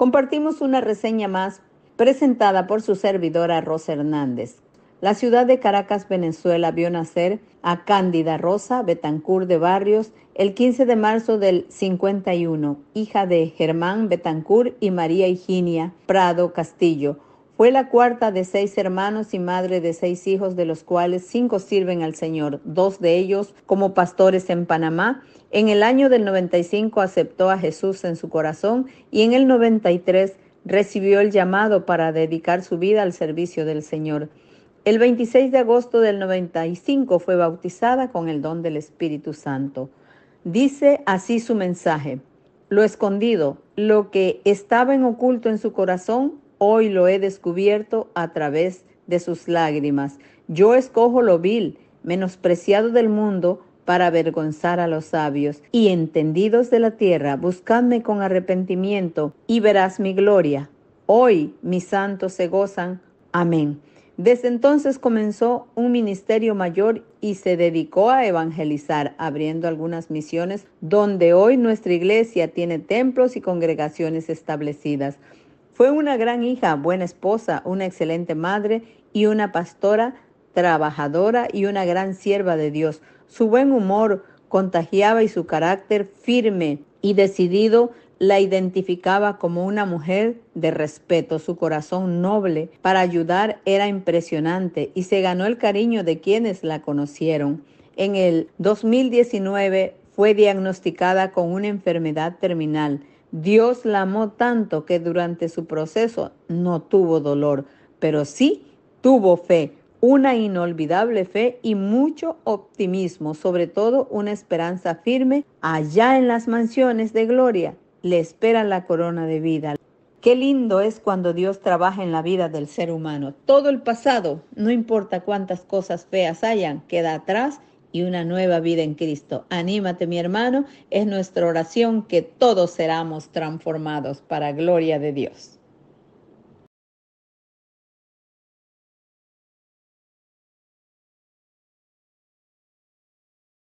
compartimos una reseña más presentada por su servidora Rosa Hernández. La ciudad de Caracas, Venezuela, vio nacer a Cándida Rosa Betancur de Barrios el 15 de marzo del 51, hija de Germán Betancur y María Higinia Prado Castillo fue la cuarta de seis hermanos y madre de seis hijos, de los cuales cinco sirven al Señor, dos de ellos como pastores en Panamá. En el año del 95 aceptó a Jesús en su corazón y en el 93 recibió el llamado para dedicar su vida al servicio del Señor. El 26 de agosto del 95 fue bautizada con el don del Espíritu Santo. Dice así su mensaje, lo escondido, lo que estaba en oculto en su corazón, Hoy lo he descubierto a través de sus lágrimas. Yo escojo lo vil, menospreciado del mundo, para avergonzar a los sabios. Y entendidos de la tierra, buscadme con arrepentimiento y verás mi gloria. Hoy mis santos se gozan. Amén. Desde entonces comenzó un ministerio mayor y se dedicó a evangelizar, abriendo algunas misiones donde hoy nuestra iglesia tiene templos y congregaciones establecidas. Fue una gran hija, buena esposa, una excelente madre y una pastora trabajadora y una gran sierva de Dios. Su buen humor contagiaba y su carácter firme y decidido la identificaba como una mujer de respeto. Su corazón noble para ayudar era impresionante y se ganó el cariño de quienes la conocieron. En el 2019 fue diagnosticada con una enfermedad terminal Dios la amó tanto que durante su proceso no tuvo dolor, pero sí tuvo fe, una inolvidable fe y mucho optimismo, sobre todo una esperanza firme. Allá en las mansiones de gloria le espera la corona de vida. Qué lindo es cuando Dios trabaja en la vida del ser humano. Todo el pasado, no importa cuántas cosas feas hayan, queda atrás y una nueva vida en Cristo. Anímate, mi hermano, es nuestra oración que todos seramos transformados para gloria de Dios.